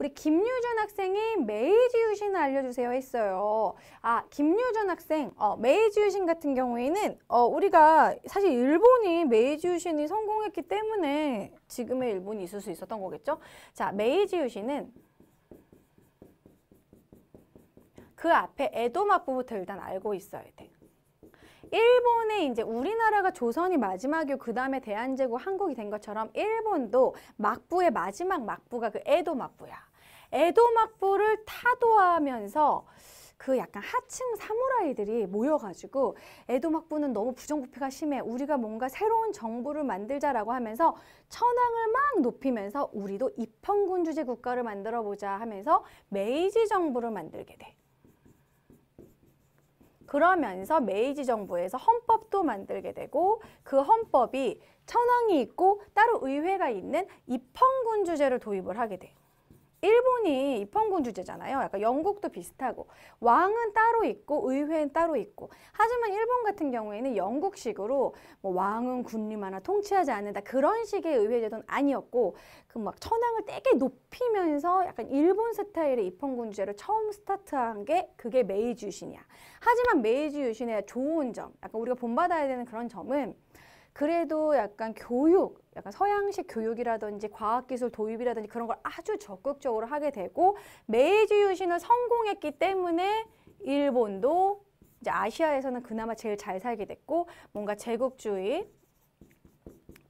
우리 김유준 학생이 메이지 유신 을 알려주세요 했어요. 아, 김유준 학생, 어, 메이지 유신 같은 경우에는 어, 우리가 사실 일본이 메이지 유신이 성공했기 때문에 지금의 일본이 있을 수 있었던 거겠죠? 자, 메이지 유신은 그 앞에 에도 마부부터 일단 알고 있어야 돼. 일본에 이제 우리나라가 조선이 마지막이고 그 다음에 대한제국 한국이 된 것처럼 일본도 막부의 마지막 막부가 그 에도 막부야. 에도막부를 타도하면서 그 약간 하층 사무라이들이 모여가지고 에도막부는 너무 부정부패가 심해 우리가 뭔가 새로운 정부를 만들자라고 하면서 천황을 막 높이면서 우리도 입헌군 주제 국가를 만들어 보자 하면서 메이지 정부를 만들게 돼. 그러면서 메이지 정부에서 헌법도 만들게 되고 그 헌법이 천황이 있고 따로 의회가 있는 입헌군 주제를 도입을 하게 돼. 일본이 입헌군 주제잖아요. 약간 영국도 비슷하고 왕은 따로 있고 의회는 따로 있고 하지만 일본 같은 경우에는 영국식으로 뭐 왕은 군림 하나 통치하지 않는다 그런 식의 의회 제도는 아니었고 그 막 천황을 되게 높이면서 약간 일본 스타일의 입헌군 주제를 처음 스타트한 게 그게 메이지 유신이야. 하지만 메이지 유신의 좋은 점, 약간 우리가 본받아야 되는 그런 점은 그래도 약간 교육, 약간 서양식 교육이라든지 과학기술 도입이라든지 그런 걸 아주 적극적으로 하게 되고 메이지 유신은 성공했기 때문에 일본도 이제 아시아에서는 그나마 제일 잘 살게 됐고 뭔가 제국주의,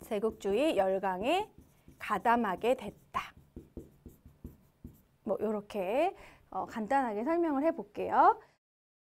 제국주의 열강에 가담하게 됐다. 뭐 이렇게 어, 간단하게 설명을 해볼게요.